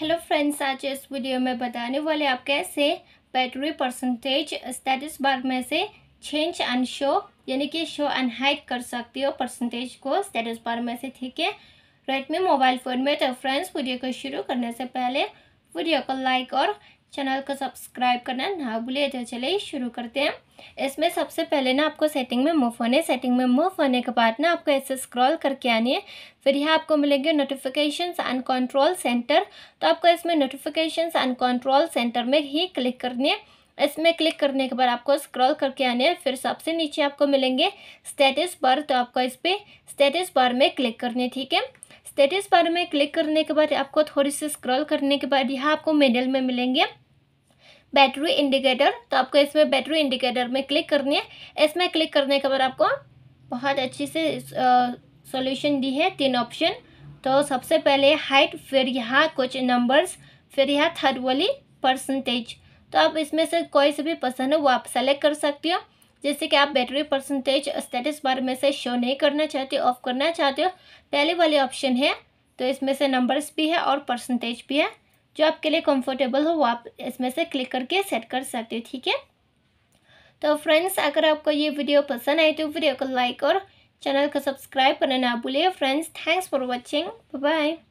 hello friends आज इस video में बताने वाले आप कैसे बैटरी परसेंटेज स्टेटस बार में से चेंज एंड शो यानी कि शो एंड हाइड कर सकती हो परसेंटेज को स्टेटस बार में से ठीक है रेडमी मोबाइल फ़ोन में तो फ्रेंड्स वीडियो को शुरू करने से पहले वीडियो को लाइक और चैनल को सब्सक्राइब करना ना भूलिए तो चले शुरू करते हैं इसमें सबसे पहले ना आपको सेटिंग में मूव होने सेटिंग में मूव होने के बाद ना आपको ऐसे स्क्रॉल करके आनी है फिर यहाँ आपको मिलेंगे नोटिफिकेशंस एंड कंट्रोल सेंटर तो आपको इसमें नोटिफिकेशंस एंड कंट्रोल सेंटर में ही क्लिक करनी है इसमें क्लिक करने के बाद आपको स्क्रॉल करके आने है फिर सबसे नीचे आपको मिलेंगे स्टेटस बार तो आपको इस पर स्टेटस बार में क्लिक करनी है ठीक है स्टेटस बार में क्लिक करने के बाद आपको थोड़ी सी स्क्रॉल करने के बाद यहाँ आपको मेडल में मिलेंगे बैटरी इंडिकेटर तो आपको इसमें बैटरी इंडिकेटर में क्लिक करनी है इसमें क्लिक करने के बाद आपको बहुत अच्छी से सॉल्यूशन दी है तीन ऑप्शन तो सबसे पहले हाइट फिर यहाँ कुछ नंबर्स फिर यहाँ थर्ड वाली परसेंटेज तो आप इसमें से कोई से भी पसंद है वो आप सेलेक्ट कर सकते हो जैसे कि आप बैटरी परसेंटेज स्टेटस बार में से शो नहीं करना चाहते ऑफ करना चाहते हो पहले वाले ऑप्शन है तो इसमें से नंबर्स भी है और परसेंटेज भी है जो आपके लिए कंफर्टेबल हो वो आप इसमें से क्लिक करके सेट कर सकते हो ठीक है तो फ्रेंड्स अगर आपको ये वीडियो पसंद आए तो वीडियो को लाइक और चैनल को सब्सक्राइब करना ना भूलिए friends thanks for watching bye